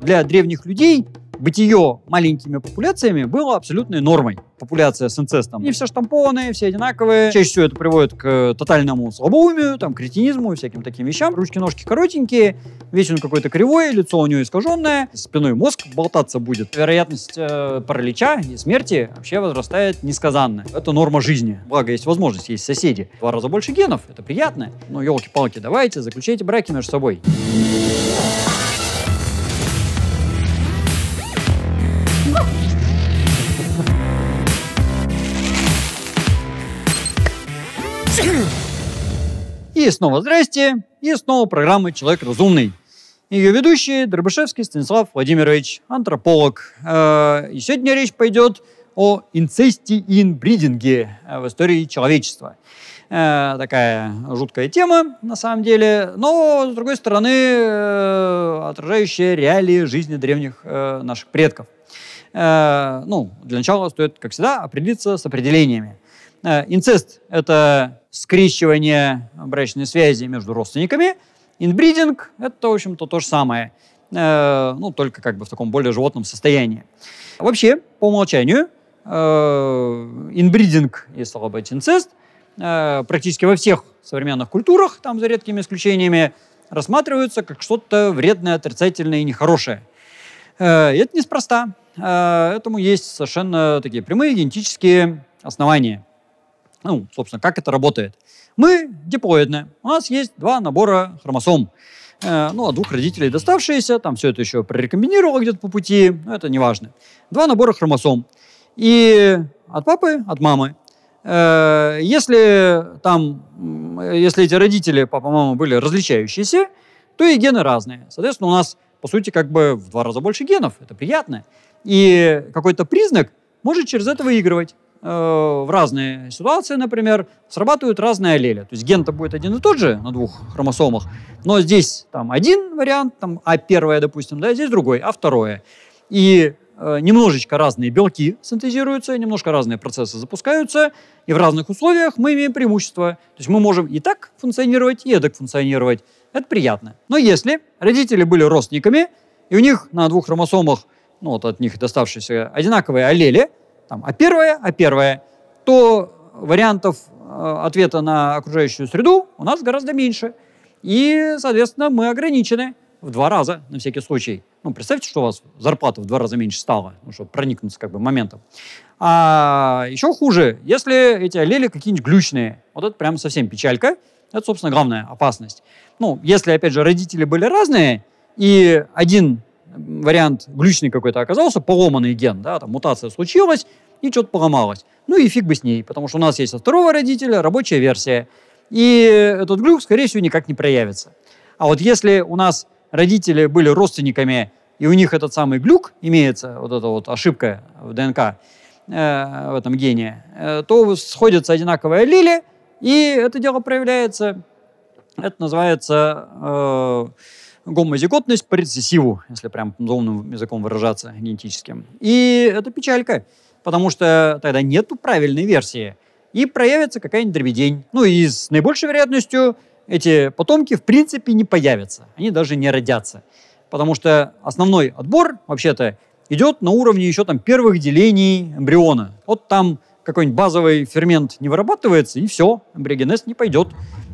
для древних людей бытие маленькими популяциями было абсолютной нормой. Популяция с инцестом. не все штампованные, все одинаковые. Чаще всего это приводит к э, тотальному слабоумию, там, кретинизму и всяким таким вещам. Ручки-ножки коротенькие, весь он какой-то кривой, лицо у него искаженное, спиной мозг болтаться будет. Вероятность э, паралича и смерти вообще возрастает несказанно. Это норма жизни. Благо, есть возможность, есть соседи. В два раза больше генов, это приятно. Но елки-палки, давайте, заключайте браки между собой. И снова здрасте, и снова программа «Человек разумный». Ее ведущий Дробышевский Станислав Владимирович, антрополог. Э, и сегодня речь пойдет о инцесте и инбридинге э, в истории человечества. Э, такая жуткая тема, на самом деле, но, с другой стороны, отражающая реалии жизни древних наших предков. Ну, для начала стоит, как всегда, определиться с определениями. Инцест – это скрещивание брачной связи между родственниками. Инбридинг – это, в общем-то, то же самое, э, ну, только как бы в таком более животном состоянии. Вообще, по умолчанию, э, инбридинг, если слово быть инцест, э, практически во всех современных культурах, там за редкими исключениями, рассматриваются как что-то вредное, отрицательное и нехорошее. Э, это неспроста. Э, этому есть совершенно такие прямые генетические основания. Ну, собственно, как это работает? Мы диплоидные, У нас есть два набора хромосом. Э, ну, от а двух родителей доставшиеся, там все это еще прорекомбинировало где-то по пути, но это не важно. Два набора хромосом. И от папы, от мамы. Э, если там, если эти родители, папа, мама были различающиеся, то и гены разные. Соответственно, у нас, по сути, как бы в два раза больше генов. Это приятно. И какой-то признак может через это выигрывать. Э, в разные ситуации, например, срабатывают разные аллели. То есть ген-то будет один и тот же на двух хромосомах, но здесь там один вариант, там А первое, допустим, да, здесь другой, А второе. И э, немножечко разные белки синтезируются, немножко разные процессы запускаются, и в разных условиях мы имеем преимущество. То есть мы можем и так функционировать, и эдак функционировать. Это приятно. Но если родители были родственниками, и у них на двух хромосомах, ну вот от них доставшиеся одинаковые аллели, там, а первое, а первое, то вариантов э, ответа на окружающую среду у нас гораздо меньше. И, соответственно, мы ограничены в два раза, на всякий случай. Ну, представьте, что у вас зарплата в два раза меньше стала, ну, чтобы проникнуться как бы моментом. А еще хуже, если эти аллели какие-нибудь глючные. Вот это прям совсем печалька. Это, собственно, главная опасность. Ну, если, опять же, родители были разные, и один вариант глючный какой-то оказался, поломанный ген, да, там мутация случилась, и что-то поломалось. Ну и фиг бы с ней, потому что у нас есть от второго родителя рабочая версия. И этот глюк, скорее всего, никак не проявится. А вот если у нас родители были родственниками, и у них этот самый глюк имеется, вот эта вот ошибка в ДНК, э, в этом гене, э, то сходятся одинаковые аллели, и это дело проявляется. Это называется э, гомозиготность по рецессиву, если прям зонным языком выражаться генетическим. И это печалька, потому что тогда нету правильной версии. И проявится какая-нибудь дребедень. Ну и с наибольшей вероятностью эти потомки в принципе не появятся. Они даже не родятся. Потому что основной отбор, вообще-то, идет на уровне еще там первых делений эмбриона. Вот там какой-нибудь базовый фермент не вырабатывается, и все, эмбриогенез не пойдет.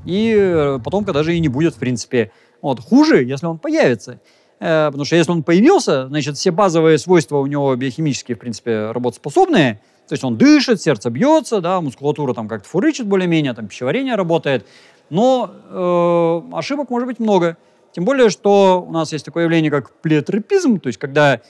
И э, потомка даже и не будет, в принципе. Вот. Хуже, если он появится. Э, потому что если он появился, значит, все базовые свойства у него биохимические, в принципе, работоспособные. То есть он дышит, сердце бьется, да, мускулатура там как-то фурычит более-менее, там пищеварение работает. Но э, ошибок может быть много. Тем более, что у нас есть такое явление, как плеотропизм, то есть когда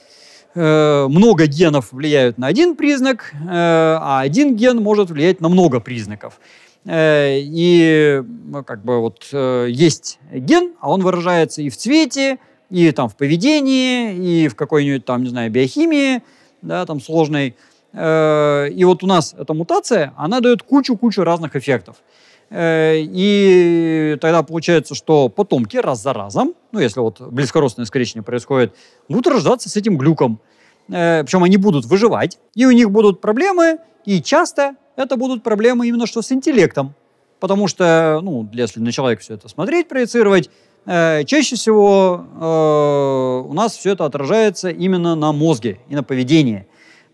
э, много генов влияют на один признак, э, а один ген может влиять на много признаков. Э, и ну, как бы вот э, есть ген, а он выражается и в цвете, и там в поведении, и в какой-нибудь там, не знаю, биохимии, да, там сложной. Э, и вот у нас эта мутация, она дает кучу-кучу разных эффектов. И тогда получается, что потомки раз за разом, ну, если вот близкородственное скрещивание происходит, будут рождаться с этим глюком. Причем они будут выживать, и у них будут проблемы, и часто это будут проблемы именно что с интеллектом. Потому что, ну, если на человека все это смотреть, проецировать, э, чаще всего э, у нас все это отражается именно на мозге и на поведении.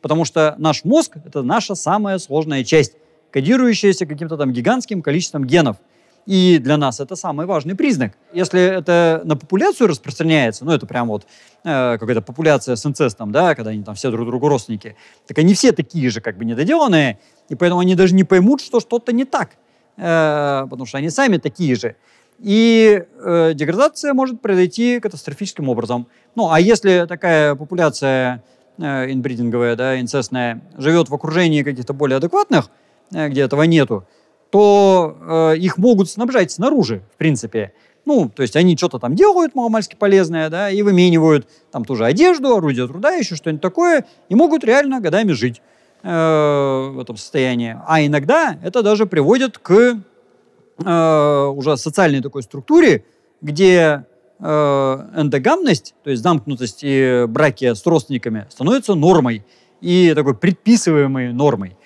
Потому что наш мозг — это наша самая сложная часть, кодирующаяся каким-то там гигантским количеством генов — и для нас это самый важный признак. Если это на популяцию распространяется, ну это прям вот э, какая-то популяция с инцестом, да, когда они там все друг другу родственники, так они все такие же как бы недоделанные, и поэтому они даже не поймут, что что-то не так, э, потому что они сами такие же. И э, деградация может произойти катастрофическим образом. Ну, а если такая популяция э, инбридинговая, да, инцестная, живет в окружении каких-то более адекватных, э, где этого нету, то э, их могут снабжать снаружи, в принципе. Ну, то есть они что-то там делают маломальски полезное, да, и выменивают там тоже одежду, орудие труда, еще что-нибудь такое, и могут реально годами жить э, в этом состоянии. А иногда это даже приводит к э, уже социальной такой структуре, где э, эндогамность, то есть замкнутость и браки с родственниками становится нормой и такой предписываемой нормой.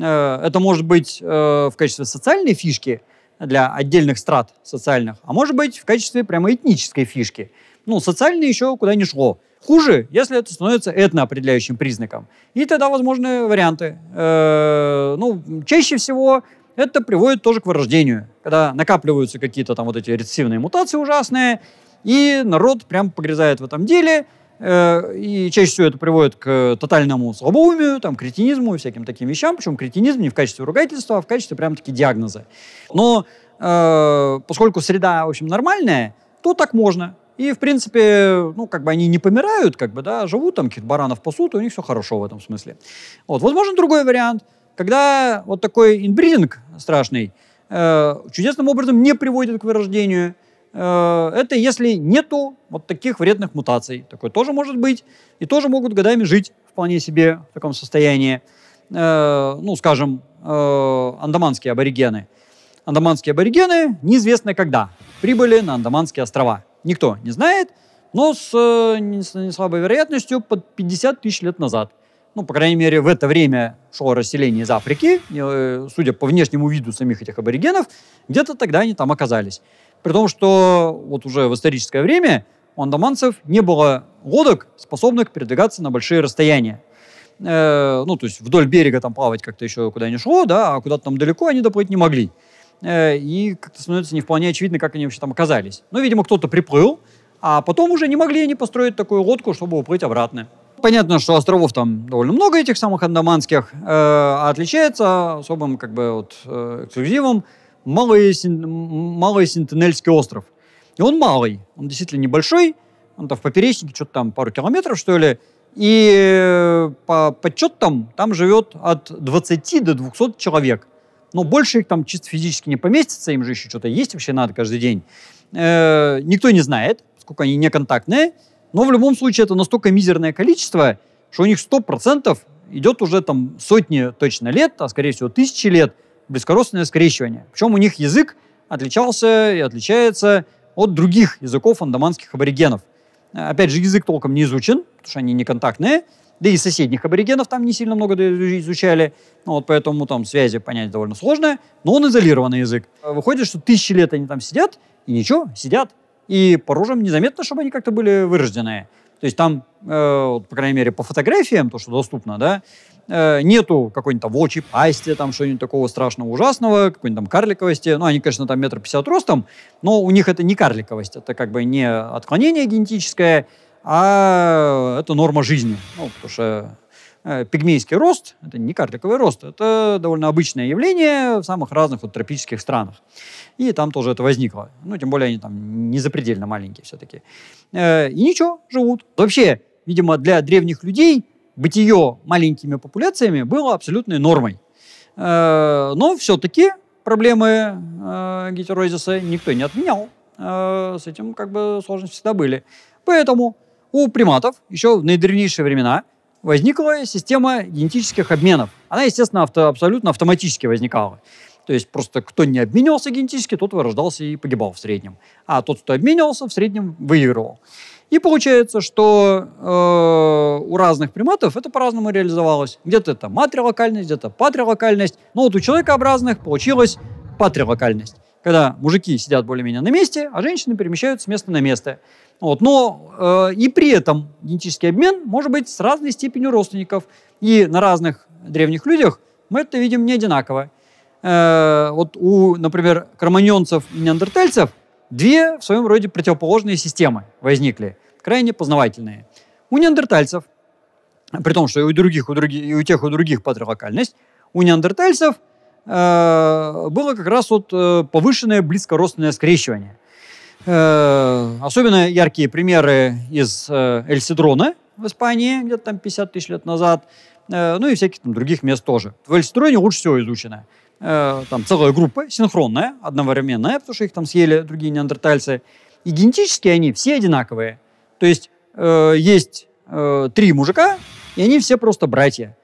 Э, это может быть э, в качестве социальной фишки для отдельных страт социальных, а может быть в качестве прямо этнической фишки. Ну, социальное еще куда не шло. Хуже, если это становится этноопределяющим признаком. И тогда возможны варианты. Э, ну, чаще всего это приводит тоже к вырождению, когда накапливаются какие-то там вот эти рецессивные мутации ужасные, и народ прям погрязает в этом деле – Э, и чаще всего это приводит к тотальному слабоумию, там, кретинизму и всяким таким вещам. Причем кретинизм не в качестве ругательства, а в качестве прям-таки диагноза. Но э, поскольку среда, в общем, нормальная, то так можно. И, в принципе, ну, как бы они не помирают, как бы, да, а живут там, каких-то баранов пасут, и у них все хорошо в этом смысле. Вот, возможно, другой вариант, когда вот такой инбридинг страшный э, чудесным образом не приводит к вырождению – Э, это если нету вот таких вредных мутаций. Такое тоже может быть. И тоже могут годами жить вполне себе в таком состоянии. Э, ну, скажем, э, андаманские аборигены. Андаманские аборигены неизвестно когда прибыли на Андаманские острова. Никто не знает, но с неслабой вероятностью под 50 тысяч лет назад. Ну, по крайней мере, в это время шло расселение из Африки, судя по внешнему виду самих этих аборигенов, где-то тогда они там оказались. При том, что вот уже в историческое время у андаманцев не было лодок, способных передвигаться на большие расстояния. Э, ну, то есть вдоль берега там плавать как-то еще куда не шло, да, а куда-то там далеко они доплыть не могли. Э, и как-то становится не вполне очевидно, как они вообще там оказались. Ну, видимо, кто-то приплыл, а потом уже не могли они построить такую лодку, чтобы уплыть обратно. Понятно, что островов там довольно много этих самых андаманских, э, а отличается особым как бы вот э, эксклюзивом – малый, малый Сентинельский остров. И он малый, он действительно небольшой, он там в поперечнике, что-то там пару километров, что ли, и э, по подсчетам там живет от 20 до 200 человек. Но больше их там чисто физически не поместится, им же еще что-то есть вообще надо каждый день. Э, никто не знает, сколько они неконтактные, но в любом случае это настолько мизерное количество, что у них 100% идет уже там сотни точно лет, а скорее всего тысячи лет – близкородственное скрещивание. Причем у них язык отличался и отличается от других языков андаманских аборигенов. Опять же, язык толком не изучен, потому что они неконтактные, да и соседних аборигенов там не сильно много изучали, ну, вот поэтому там связи понять довольно сложно, но он изолированный язык. Выходит, что тысячи лет они там сидят, и ничего, сидят. И по рожам незаметно, чтобы они как-то были вырожденные. То есть там, э, вот, по крайней мере, по фотографиям, то, что доступно, да, э, нету какой-нибудь там волчьей пасти, там что-нибудь такого страшного, ужасного, какой-нибудь там карликовости. Ну, они, конечно, там метр пятьдесят ростом, но у них это не карликовость, это как бы не отклонение генетическое, а это норма жизни. Ну, потому что э, пигмейский рост, это не карликовый рост, это довольно обычное явление в самых разных вот тропических странах. И там тоже это возникло. Ну, тем более они там не запредельно маленькие все-таки. Э, и ничего, живут. Вообще, видимо, для древних людей бытие маленькими популяциями было абсолютной нормой. Э, но все-таки проблемы э, гетерозиса никто не отменял. Э, с этим как бы сложности всегда были. Поэтому у приматов еще в наидревнейшие времена возникла система генетических обменов. Она, естественно, авто, абсолютно автоматически возникала. То есть просто кто не обменялся генетически, тот вырождался и погибал в среднем. А тот, кто обменялся в среднем выигрывал. И получается, что э, у разных приматов это по-разному реализовалось. Где-то это матрилокальность, где-то патрилокальность. Но вот у человекообразных получилась патрилокальность. Когда мужики сидят более-менее на месте, а женщины перемещаются с места на место. Вот. Но э, и при этом генетический обмен может быть с разной степенью родственников. И на разных древних людях мы это видим не одинаково. Э, вот у, например, кроманьонцев и неандертальцев – Две в своем роде противоположные системы возникли, крайне познавательные. У неандертальцев, при том, что и у, других, у, других, и у тех, и у других патрилокальность, у неандертальцев э, было как раз вот э, повышенное близкородственное скрещивание. Э, особенно яркие примеры из э, Эльсидрона в Испании, где-то там 50 тысяч лет назад, э, ну и всяких там других мест тоже. В Эльсидроне лучше всего изучено. Э, там целая группа синхронная, одновременная, потому что их там съели другие неандертальцы. И генетически они все одинаковые. То есть э, есть э, три мужика, и они все просто братья.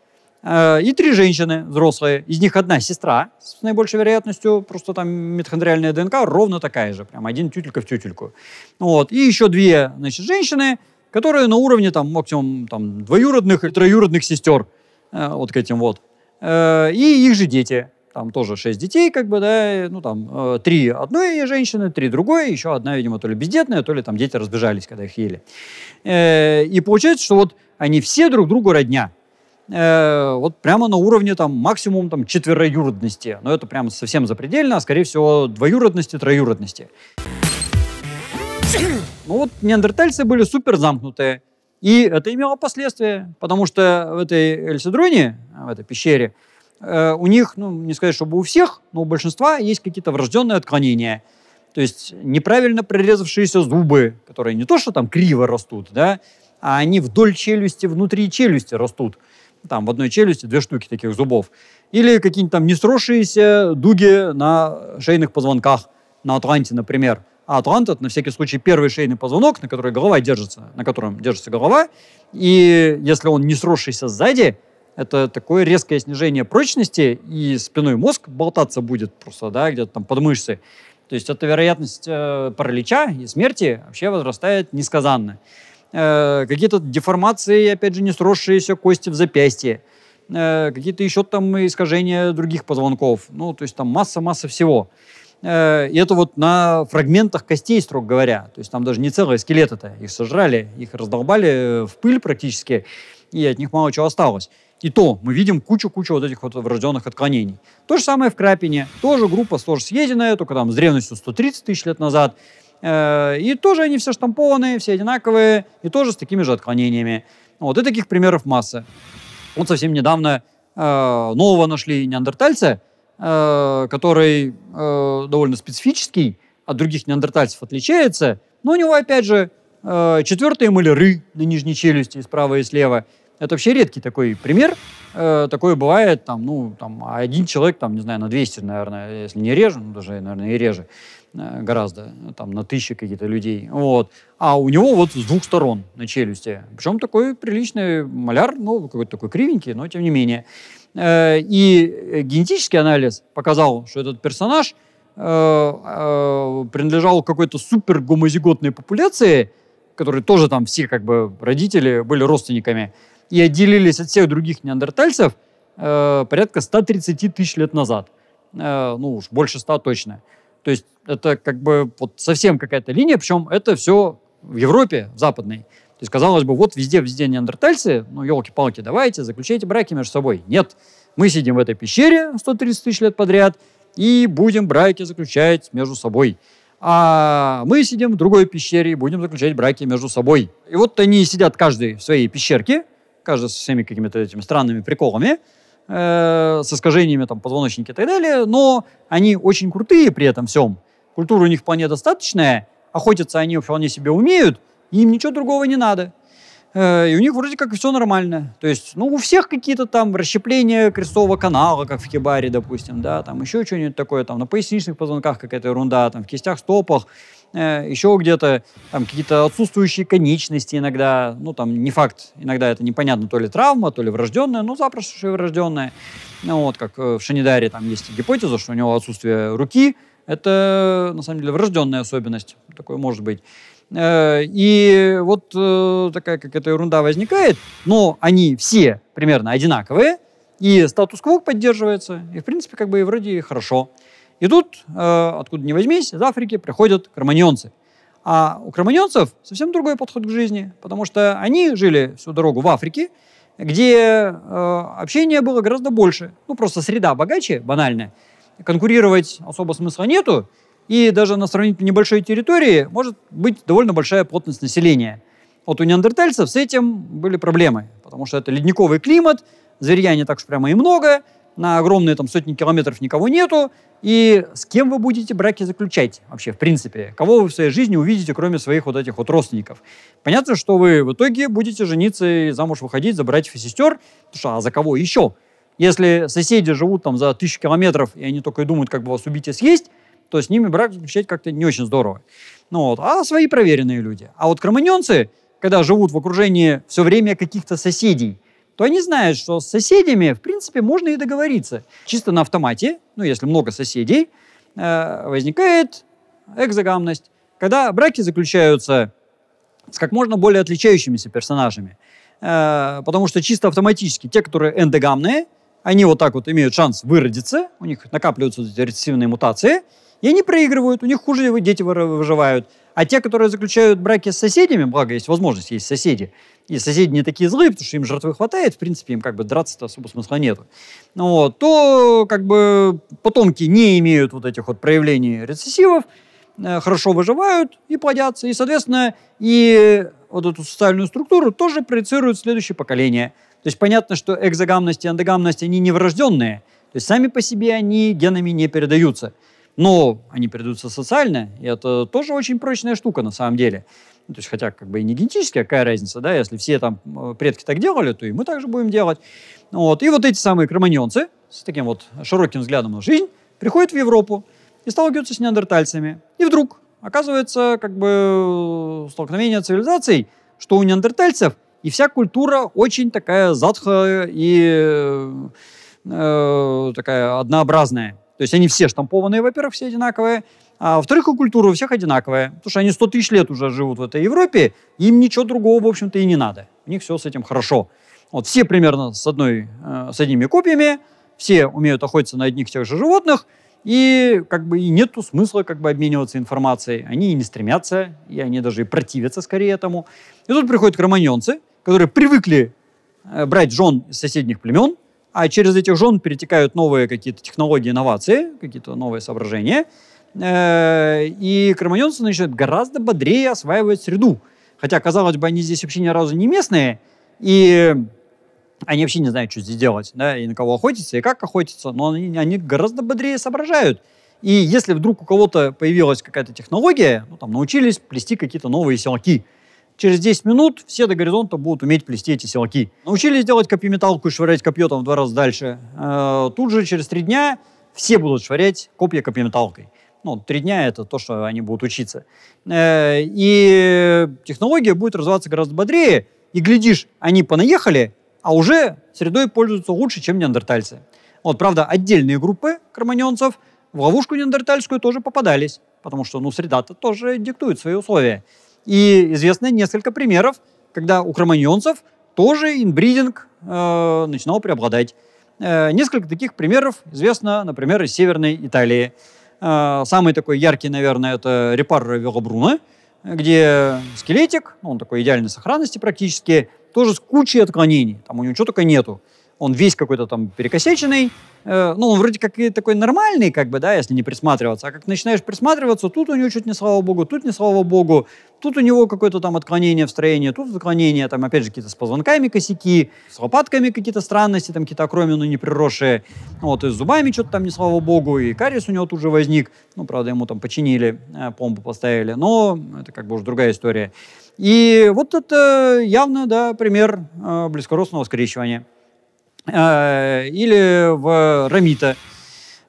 Э, и три женщины взрослые, из них одна сестра с наибольшей вероятностью, просто там митохондриальная ДНК ровно такая же, прям один тютелька в тютельку. Вот. И еще две значит, женщины, которые на уровне там максимум там, двоюродных или троюродных сестер, э, вот к этим вот. Э, и их же дети там тоже шесть детей, как бы, да, ну, там, э, три одной женщины, три другой, еще одна, видимо, то ли бездетная, то ли там дети разбежались, когда их ели. Э, и получается, что вот они все друг другу родня. Э, вот прямо на уровне там максимум там четвероюродности. Но это прямо совсем запредельно, а скорее всего двоюродности, троюродности. Ну вот неандертальцы были супер замкнутые. И это имело последствия, потому что в этой Эльсидроне, в этой пещере, Э, у них, ну, не сказать, чтобы у всех, но у большинства есть какие-то врожденные отклонения. То есть неправильно прорезавшиеся зубы, которые не то, что там криво растут, да, а они вдоль челюсти, внутри челюсти растут. Там в одной челюсти две штуки таких зубов. Или какие-нибудь там несросшиеся дуги на шейных позвонках, на атланте, например. А атлант – это, на всякий случай, первый шейный позвонок, на который голова держится, на котором держится голова. И если он не сросшийся сзади – это такое резкое снижение прочности, и спиной мозг болтаться будет просто, да, где-то там под мышцы. То есть эта вероятность э, паралича и смерти вообще возрастает несказанно. Э, какие-то деформации, опять же, не сросшиеся кости в запястье, э, какие-то еще там искажения других позвонков. Ну, то есть там масса-масса всего. Э, и это вот на фрагментах костей, строго говоря. То есть там даже не целые скелеты-то. Их сожрали, их раздолбали э, в пыль практически, и от них мало чего осталось. И то мы видим кучу-кучу вот этих вот врожденных отклонений. То же самое в Крапине. Тоже группа, тоже съеденная, только там с древностью 130 тысяч лет назад. Э, и тоже они все штампованы, все одинаковые, и тоже с такими же отклонениями. Вот, и таких примеров масса. Вот совсем недавно э, нового нашли неандертальца, э, который довольно специфический, от других неандертальцев отличается, но у него, опять же, четвертые маляры на нижней челюсти, справа и слева – это вообще редкий такой пример. Э, такое бывает, там, ну, там, один человек, там, не знаю, на 200, наверное, если не реже, ну, даже, наверное, и реже э, гораздо, там, на тысячи каких-то людей, вот. А у него вот с двух сторон на челюсти. Причем такой приличный маляр, ну, какой-то такой кривенький, но тем не менее. Э, и генетический анализ показал, что этот персонаж принадлежал какой-то супер гомозиготной популяции, которые тоже там все как бы родители были родственниками и отделились от всех других неандертальцев э, порядка 130 тысяч лет назад. Э, ну уж больше 100 точно. То есть это как бы вот совсем какая-то линия, причем это все в Европе, в западной. То есть, казалось бы, вот везде-везде неандертальцы, ну, елки-палки, давайте, заключайте браки между собой. Нет, мы сидим в этой пещере 130 тысяч лет подряд и будем браки заключать между собой. А мы сидим в другой пещере и будем заключать браки между собой. И вот они сидят каждый в своей пещерке, каждый со всеми какими-то этими странными приколами, э, с искажениями там позвоночника и так далее, но они очень крутые при этом всем. Культура у них вполне достаточная, охотятся они вполне себе умеют, и им ничего другого не надо. Э, и у них вроде как все нормально. То есть, ну, у всех какие-то там расщепления крестового канала, как в кибаре, допустим, да, там еще что-нибудь такое, там на поясничных позвонках какая-то ерунда, там в кистях, стопах, Э, еще где-то там какие-то отсутствующие конечности иногда, ну там не факт, иногда это непонятно, то ли травма, то ли врожденная, ну запросто врожденная. Ну вот, как э, в Шанидаре там есть гипотеза, что у него отсутствие руки, это на самом деле врожденная особенность, такое может быть. Э, и вот такая какая-то ерунда возникает, но они все примерно одинаковые, и статус-кво поддерживается, и в принципе как бы и вроде хорошо. И тут, э, откуда ни возьмись, из Африки приходят кроманьонцы. А у кроманьонцев совсем другой подход к жизни, потому что они жили всю дорогу в Африке, где э, общения было гораздо больше. Ну, просто среда богаче, банальная. Конкурировать особо смысла нету, и даже на сравнительно небольшой территории может быть довольно большая плотность населения. Вот у неандертальцев с этим были проблемы, потому что это ледниковый климат, зверья не так уж прямо и много – на огромные там сотни километров никого нету, и с кем вы будете браки заключать вообще, в принципе? Кого вы в своей жизни увидите, кроме своих вот этих вот родственников? Понятно, что вы в итоге будете жениться и замуж выходить за братьев и сестер, потому что а за кого еще? Если соседи живут там за тысячу километров, и они только и думают, как бы вас убить и съесть, то с ними брак заключать как-то не очень здорово. Ну вот, а свои проверенные люди. А вот кроманьонцы, когда живут в окружении все время каких-то соседей – то они знают, что с соседями, в принципе, можно и договориться. Чисто на автомате, ну, если много соседей, э, возникает экзогамность. Когда браки заключаются с как можно более отличающимися персонажами, э, потому что чисто автоматически те, которые эндогамные, они вот так вот имеют шанс выродиться, у них накапливаются рецессивные мутации – и они проигрывают, у них хуже дети выживают. А те, которые заключают браки с соседями, благо есть возможность, есть соседи, и соседи не такие злые, потому что им жертвы хватает, в принципе, им как бы драться-то особо смысла нету, ну вот, то как бы потомки не имеют вот этих вот проявлений рецессивов, э, хорошо выживают и плодятся, и, соответственно, и вот эту социальную структуру тоже проецируют следующее поколение. То есть понятно, что экзогамность и эндогамность, они не врожденные, то есть сами по себе они генами не передаются – но они передаются социально, и это тоже очень прочная штука на самом деле. Ну, то есть, хотя как бы и не генетически, какая разница, да, если все там э, предки так делали, то и мы также будем делать. Вот. И вот эти самые кроманьонцы с таким вот широким взглядом на жизнь приходят в Европу и сталкиваются с неандертальцами. И вдруг оказывается как бы столкновение цивилизаций, что у неандертальцев и вся культура очень такая затхая и э, такая однообразная. То есть они все штампованные, во-первых, все одинаковые, а во-вторых, и культура у всех одинаковая, потому что они 100 тысяч лет уже живут в этой Европе, им ничего другого, в общем-то, и не надо. У них все с этим хорошо. Вот все примерно с, одной, э, с одними копьями, все умеют охотиться на одних и тех же животных, и как бы и нету смысла как бы обмениваться информацией. Они и не стремятся, и они даже и противятся скорее этому. И тут приходят кроманьонцы, которые привыкли э, брать жен из соседних племен – а через этих жен перетекают новые какие-то технологии, инновации, какие-то новые соображения. Э, и кроманьонцы начинают гораздо бодрее осваивать среду. Хотя, казалось бы, они здесь вообще ни разу не местные, и они вообще не знают, что здесь делать, да, и на кого охотиться, и как охотиться, но они, они гораздо бодрее соображают. И если вдруг у кого-то появилась какая-то технология, ну, там, научились плести какие-то новые селки – через 10 минут все до горизонта будут уметь плести эти селки. Научились делать копьеметалку и швырять копье там в два раза дальше. Э, тут же через три дня все будут швырять копья копьеметалкой. Ну, три дня — это то, что они будут учиться. Э, и технология будет развиваться гораздо бодрее, и, глядишь, они понаехали, а уже средой пользуются лучше, чем неандертальцы. Вот, правда, отдельные группы карманьонцев в ловушку неандертальскую тоже попадались, потому что, ну, среда-то тоже диктует свои условия. И известны несколько примеров, когда у кроманьонцев тоже инбридинг э, начинал преобладать. Э, несколько таких примеров известно, например, из Северной Италии. Э, самый такой яркий, наверное, это Репарро Велобруно, где скелетик, ну, он такой идеальной сохранности практически, тоже с кучей отклонений, там у него чего только нету он весь какой-то там перекосеченный, э, ну, он вроде как и такой нормальный, как бы, да, если не присматриваться, а как начинаешь присматриваться, тут у него чуть не слава богу, тут не слава богу, тут у него какое-то там отклонение в строении, тут отклонение, там, опять же, какие-то с позвонками косяки, с лопатками какие-то странности, там, какие-то окромины не приросшие, вот, и с зубами что-то там, не слава богу, и кариес у него тут же возник, ну, правда, ему там починили, э, помпу поставили, но это как бы уже другая история. И вот это явно, да, пример э, близкородственного скрещивания. Э, или в Рамита,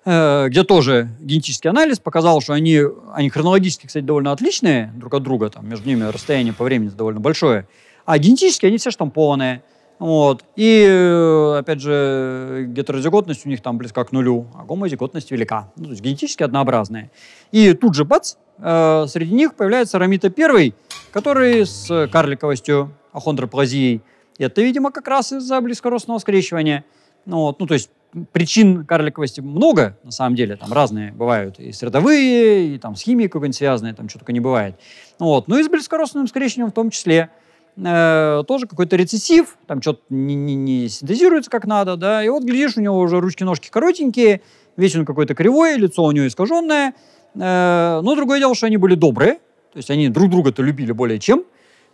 э, где тоже генетический анализ показал, что они, они хронологически, кстати, довольно отличные друг от друга, там между ними расстояние по времени довольно большое, а генетически они все штампованные. Вот. И, э, опять же, гетерозиготность у них там близка к нулю, а гомозиготность велика. Ну, то есть генетически однообразные. И тут же, бац, среди них появляется Рамита первый, который с карликовостью, ахондроплазией, это, видимо, как раз из-за близкородственного скрещивания. Ну, вот, ну, то есть причин карликовости много, на самом деле, там разные бывают, и средовые, и там с химией какой-нибудь связанные, там что-то не бывает. Ну вот. Ну и с близкородственным скрещиванием в том числе э, тоже какой-то рецессив, там что-то не, не, не синтезируется как надо, да, и вот, глядишь, у него уже ручки-ножки коротенькие, весь он какой-то кривой, лицо у него искаженное, э, но другое дело, что они были добрые, то есть они друг друга-то любили более чем,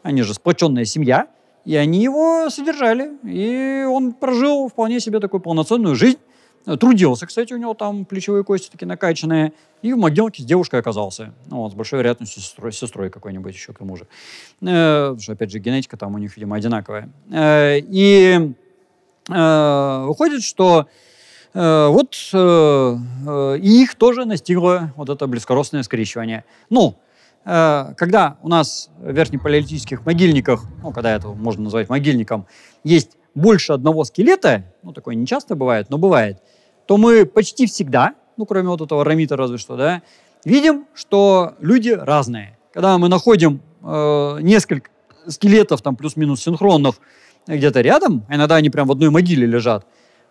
они же сплоченная семья, и они его содержали. И он прожил вполне себе такую полноценную жизнь. Трудился, кстати, у него там плечевые кости такие накачанные. И в могилке с девушкой оказался. Ну, вот, с большой вероятностью сестрой, сестрой какой-нибудь еще к тому же. Э, потому что, опять же, генетика там у них, видимо, одинаковая. Э, и э, выходит, что э, вот э, э их тоже настигло вот это близкородственное скрещивание. Ну, Э, когда у нас в верхнепалеолитических могильниках, ну, когда это можно назвать могильником, есть больше одного скелета, ну, такое не часто бывает, но бывает, то мы почти всегда, ну, кроме вот этого рамита разве что, да, видим, что люди разные. Когда мы находим э, несколько скелетов, там, плюс-минус синхронных, где-то рядом, а иногда они прям в одной могиле лежат,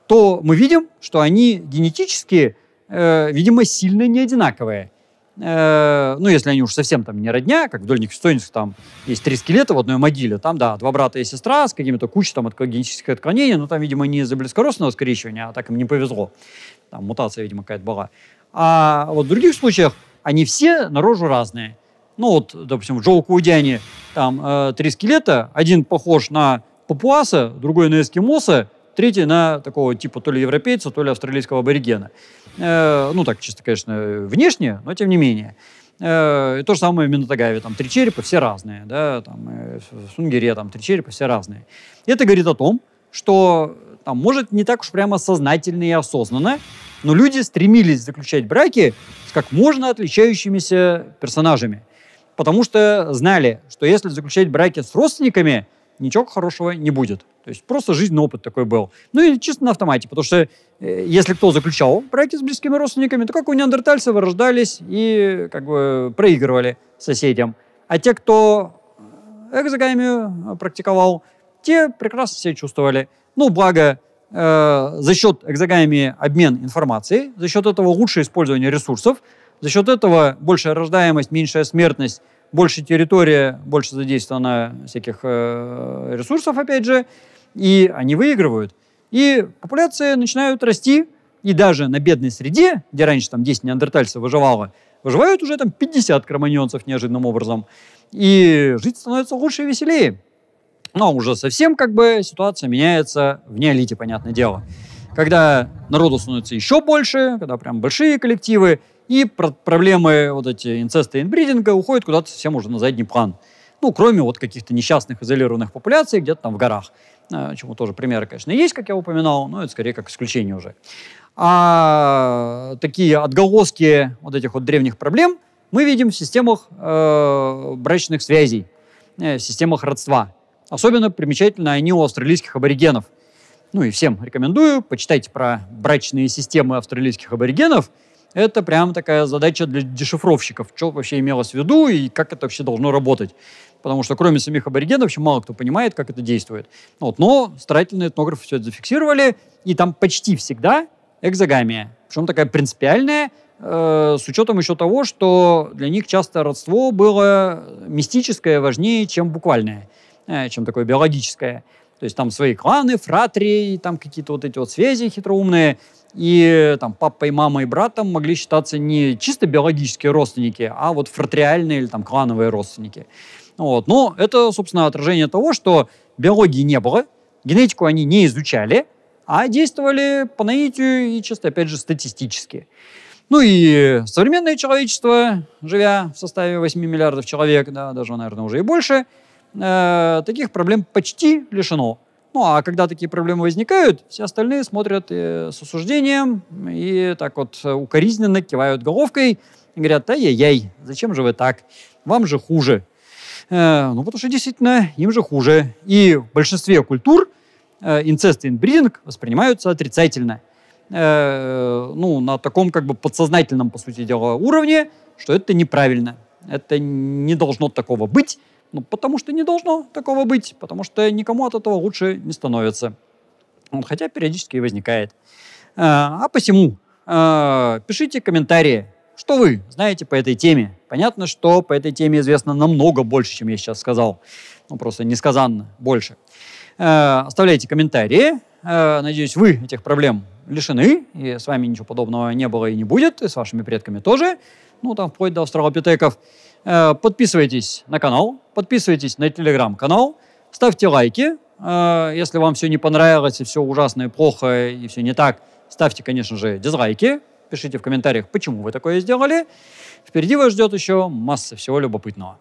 то мы видим, что они генетически, э, видимо, сильно не одинаковые. Э, ну, если они уж совсем там не родня, как в Дольних Источниках там есть три скелета в одной могиле, там, да, два брата и сестра с какими-то кучей там от генетических отклонений, но там, видимо, не из-за близкородственного скрещивания, а так им не повезло. Там мутация, видимо, какая-то была. А вот в других случаях они все наружу разные. Ну, вот, допустим, в Джоу Каудиане там э, три скелета, один похож на папуаса, другой на эскимоса, третий на такого типа то ли европейца, то ли австралийского аборигена. Э, ну, так чисто, конечно, внешне, но тем не менее. Э, и то же самое в Минотагаве, там три черепа, все разные, да, там э, в Сунгере там три черепа, все разные. И это говорит о том, что там, может, не так уж прямо сознательно и осознанно, но люди стремились заключать браки с как можно отличающимися персонажами. Потому что знали, что если заключать браки с родственниками, ничего хорошего не будет. То есть просто жизненный опыт такой был. Ну и чисто на автомате, потому что э, если кто заключал браки с близкими родственниками, то как у неандертальцев рождались и как бы проигрывали соседям. А те, кто э, экзогамию э, практиковал, те прекрасно себя чувствовали. Ну, благо, э, за счет экзогамии обмен информацией, за счет этого лучшее использование ресурсов, за счет этого большая рождаемость, меньшая смертность, больше территория, больше задействована всяких э, ресурсов, опять же, и они выигрывают. И популяции начинают расти, и даже на бедной среде, где раньше там 10 неандертальцев выживало, выживают уже там 50 кроманьонцев неожиданным образом. И жить становится лучше и веселее. Но уже совсем как бы ситуация меняется в неолите, понятное дело. Когда народу становится еще больше, когда прям большие коллективы, и проблемы вот эти инцеста и инбридинга уходят куда-то совсем уже на задний план. Ну, кроме вот каких-то несчастных изолированных популяций где-то там в горах. А, чему тоже примеры, конечно, есть, как я упоминал, но это скорее как исключение уже. А такие отголоски вот этих вот древних проблем мы видим в системах э, брачных связей, э, в системах родства. Особенно примечательно они у австралийских аборигенов. Ну и всем рекомендую, почитайте про брачные системы австралийских аборигенов – это прям такая задача для дешифровщиков, что вообще имелось в виду и как это вообще должно работать. Потому что кроме самих аборигенов вообще мало кто понимает, как это действует. Вот. Но старательные этнографы все это зафиксировали, и там почти всегда экзогамия. Причем такая принципиальная, э, с учетом еще того, что для них часто родство было мистическое важнее, чем буквальное, э, чем такое биологическое. То есть там свои кланы, фратрии, там какие-то вот эти вот связи хитроумные и там папа и мама и братом могли считаться не чисто биологические родственники, а вот фратриальные или там клановые родственники. Вот. Но это, собственно, отражение того, что биологии не было, генетику они не изучали, а действовали по наитию и чисто, опять же, статистически. Ну и современное человечество, живя в составе 8 миллиардов человек, да, даже, наверное, уже и больше, э, таких проблем почти лишено. Ну, а когда такие проблемы возникают, все остальные смотрят э, с осуждением и так вот укоризненно кивают головкой и говорят, ай-яй-яй, зачем же вы так? Вам же хуже. Э, ну, потому что действительно им же хуже. И в большинстве культур э, инцест и инбридинг воспринимаются отрицательно. ну, на таком как бы подсознательном, по сути дела, уровне, что это неправильно. Это не должно такого быть ну, потому что не должно такого быть, потому что никому от этого лучше не становится. Вот, хотя периодически и возникает. А, а посему а, пишите комментарии, что вы знаете по этой теме. Понятно, что по этой теме известно намного больше, чем я сейчас сказал. Ну, просто несказанно больше. А, оставляйте комментарии. Надеюсь, вы этих проблем лишены, и с вами ничего подобного не было и не будет, и с вашими предками тоже, ну, там, вплоть до австралопитеков. Подписывайтесь на канал, подписывайтесь на телеграм-канал, ставьте лайки. Э, если вам все не понравилось, и все ужасно и плохо, и все не так, ставьте, конечно же, дизлайки. Пишите в комментариях, почему вы такое сделали. Впереди вас ждет еще масса всего любопытного.